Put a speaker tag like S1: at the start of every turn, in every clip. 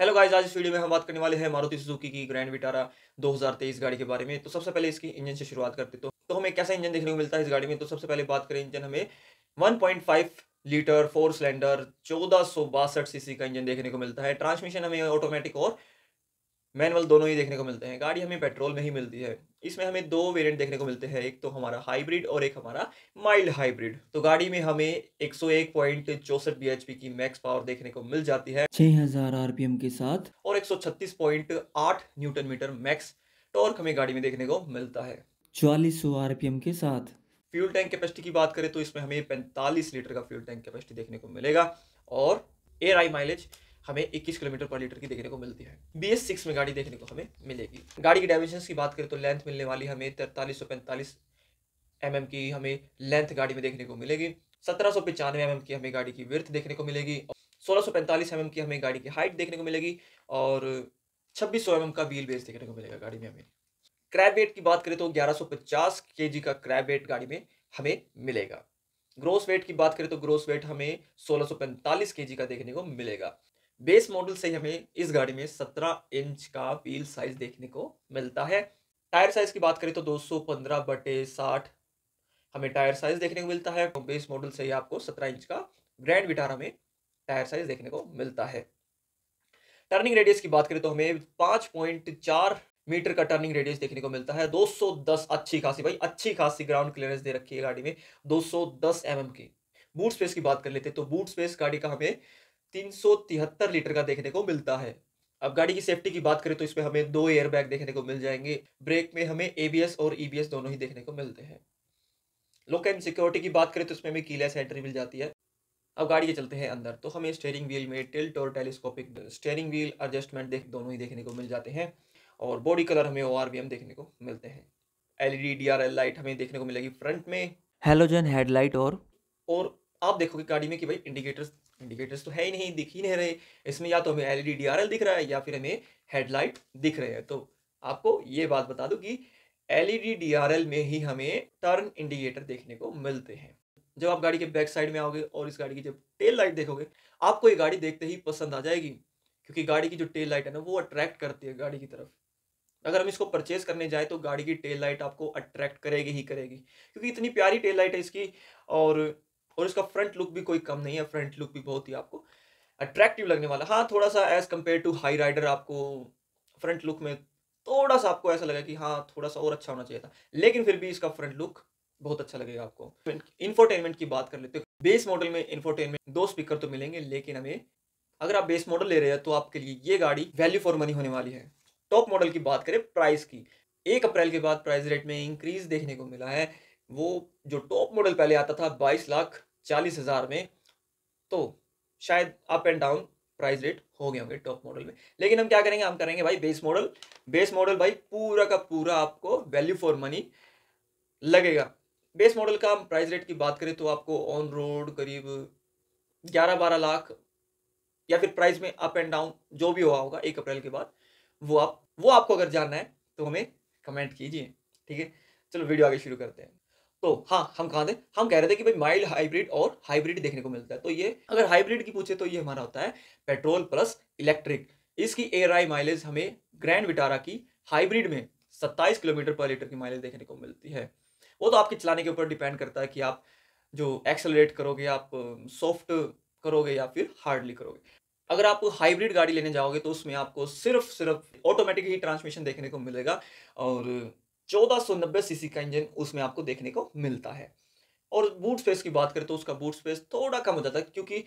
S1: hello guys आज इस video में हम बात करने वाले हैं मारुति सुजुकी की ग्रैंड विटारा 2023 गाड़ी के बारे में तो सबसे पहले इसकी इंजन से शुरुआत करते तो तो हमें कैसा इंजन देखने को मिलता है इस गाड़ी में तो सबसे पहले बात करें इंजन हमें 1.5 लीटर फोर सिलेंडर चौदह सीसी का इंजन देखने को मिलता है ट्रांसमिशन हमें ऑटोमेटिक और मैनुअल दोनों ही देखने को मिलते हैं गाड़ी हमें पेट्रोल में ही मिलती है इसमें हमें दो वेरिएंट देखने को मिलते हैं एक तो हमारा हाइब्रिड और एक हमारा माइल्ड हाइब्रिड तो गाड़ी में हमें चौसठ बी की मैक्स पावर देखने को मिल जाती है हजार आरपीएम के साथ और एक आठ न्यूटन मीटर मैक्स टॉर्क हमें गाड़ी में देखने को मिलता है चालीस आरपीएम के साथ फ्यूल टैंक कैपेसिटी की बात करें तो इसमें हमें पैंतालीस लीटर का फ्यूल टैंक कैपेसिटी देखने को मिलेगा और एयर आई माइलेज हमें 21 किलोमीटर पर लीटर की देखने को मिलती है बी एस सिक्स में गाड़ी देखने को हमें मिलेगी गाड़ी की डायमेंशन की बात करें तो लेंथ मिलने वाली हमें तैतालीस सौ पैंतालीस एम की हमें लेंथ गाड़ी में देखने को मिलेगी सत्रह सौ पचानवे एम की हमें गाड़ी की विर्थ देखने को मिलेगी सोलह सौ पैंतालीस एम की हमें गाड़ी की हाइट देखने को मिलेगी और छब्बीस सौ एम का व्हील बेस देखने को मिलेगा गाड़ी में हमें क्रैप वेट की बात करें तो ग्यारह सौ पचास के जी का क्रैप वेट गाड़ी में हमें मिलेगा ग्रोस वेट की बात करें तो ग्रोस वेट हमें सोलह सौ पैंतालीस के जी का देखने को मिलेगा बेस मॉडल से हमें इस गाड़ी में 17 इंच का व्हील साइज देखने को मिलता है टायर साइज की बात करें तो 215 बटे साठ हमें टायर साइज देखने को मिलता है तो बेस मॉडल से ही आपको 17 इंच का ग्रैंड विटारा में टायर साइज देखने को मिलता है टर्निंग रेडियस की बात करें तो हमें 5.4 मीटर का टर्निंग रेडियस देखने को मिलता है 210 अच्छी खासी भाई अच्छी खासी ग्राउंड क्लियरेंस दे रखी है गाड़ी में दो सौ mm की बूट स्पेस की बात कर लेते हैं तो बूट स्पेस गाड़ी का हमें 373 लीटर का देखने को मिलता है अब गाड़ी की सेफ्टी की बात करें तो इसमें हमें दो एयरबैग देखने को मिल जाएंगे ब्रेक में हमें एबीएस और ईबीएस e दोनों ही देखने को मिलते हैं लुक एंड सिक्योरिटी की बात करें तो इसमें हमें कीलेस एंट्री मिल जाती है अब गाड़ी के चलते हैं अंदर तो हमें स्टेयरिंग व्हील में टिल्ट और टेलीस्कोपिक स्टेयरिंग व्हील एडजस्टमेंट देख दोनों ही देखने को मिल जाते हैं और बॉडी कलर हमें ओ देखने को मिलते हैं एल ई लाइट हमें देखने को मिलेगी फ्रंट में हेलोजन हेडलाइट और और आप देखोगे गाड़ी में कि भाई इंडिकेटर्स इंडिकेटर्स तो है ही नहीं दिख ही नहीं रहे इसमें या तो हमें एल ई दिख रहा है या फिर हमें हेडलाइट दिख रहे हैं तो आपको ये बात बता दूं कि एल ई में ही हमें टर्न इंडिकेटर देखने को मिलते हैं जब आप गाड़ी के बैक साइड में आओगे और इस गाड़ी की जब टेल लाइट देखोगे आपको ये गाड़ी देखते ही पसंद आ जाएगी क्योंकि गाड़ी की जो टेल लाइट है ना वो अट्रैक्ट करती है गाड़ी की तरफ अगर हम इसको परचेज करने जाए तो गाड़ी की टेल लाइट आपको अट्रैक्ट करेगी ही करेगी क्योंकि इतनी प्यारी टेल लाइट है इसकी और और इसका फ्रंट लुक भी कोई कम नहीं है फ्रंट लुक भी बहुत ही आपको अट्रैक्टिव लगने वाला हाँ थोड़ा सा as compare to Hyryder आपको फ्रंट लुक में थोड़ा सा आपको ऐसा लगा कि हाँ थोड़ा सा और अच्छा होना चाहिए था लेकिन फिर भी इसका फ्रंट लुक बहुत अच्छा लगेगा आपको इन्फोटेनमेंट की बात कर लेते हो बेस मॉडल में इन्फोटेनमेंट दो स्पीकर तो मिलेंगे लेकिन हमें अगर आप बेस मॉडल ले रहे हैं तो आपके लिए ये गाड़ी वैल्यू फॉर मनी होने वाली है टॉप मॉडल की बात करें प्राइस की एक अप्रैल के बाद प्राइस रेट में इंक्रीज देखने को मिला है वो जो टॉप मॉडल पहले आता था बाईस लाख चालीस हज़ार में तो शायद up and down price rate हो गए होंगे टॉप मॉडल में लेकिन हम क्या करेंगे हम करेंगे भाई बेस मॉडल बेस मॉडल भाई पूरा का पूरा आपको वैल्यू फॉर मनी लगेगा बेस मॉडल का हम प्राइस रेट की बात करें तो आपको ऑन रोड करीब ग्यारह बारह लाख या फिर प्राइस में अप एंड डाउन जो भी हुआ होगा एक अप्रैल के बाद वो आप वो आपको अगर जानना है तो हमें कमेंट कीजिए ठीक है चलो वीडियो आगे शुरू करते हैं तो हाँ हम कहाँ थे हम कह रहे थे कि भाई माइल्ड हाइब्रिड और हाइब्रिड देखने को मिलता है तो ये अगर हाइब्रिड की पूछे तो ये हमारा होता है पेट्रोल प्लस इलेक्ट्रिक इसकी एयर आई माइलेज हमें ग्रैंड विटारा की हाइब्रिड में सत्ताईस किलोमीटर पर लीटर की माइलेज देखने को मिलती है वो तो आपके चलाने के ऊपर डिपेंड करता है कि आप जो एक्सेलरेट करोगे आप सॉफ्ट करोगे या फिर हार्डली करोगे अगर आप हाइब्रिड गाड़ी लेने जाओगे तो उसमें आपको सिर्फ सिर्फ ऑटोमेटिक ही ट्रांसमिशन देखने को मिलेगा और 1490 सीसी का इंजन उसमें आपको देखने को मिलता है और बूट स्पेस की बात करें तो उसका बूट स्पेस थोड़ा कम हो जाता है क्योंकि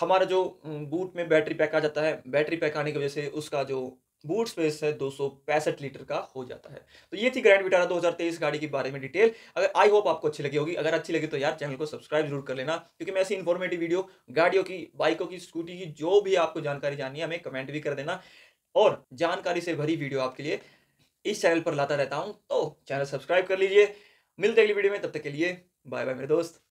S1: हमारा जो बूट में बैटरी पैक आ जाता है बैटरी पैक आने की वजह से उसका जो बूट स्पेस है दो लीटर का हो जाता है तो ये थी ग्रैंड विटारा 2023 गाड़ी के बारे में डिटेल अगर आई होप आपको अच्छी लगी होगी अगर अच्छी लगी तो यार चैनल को सब्सक्राइब जरूर कर लेना क्योंकि मैं ऐसी इन्फॉर्मेटिव वीडियो गाड़ियों की बाइकों की स्कूटी की जो भी आपको जानकारी जाननी है हमें कमेंट भी कर देना और जानकारी से भरी वीडियो आपके लिए इस चैनल पर लाता रहता हूँ तो चैनल सब्सक्राइब कर लीजिए मिलते अगली वीडियो में तब तक के लिए बाय बाय मेरे दोस्त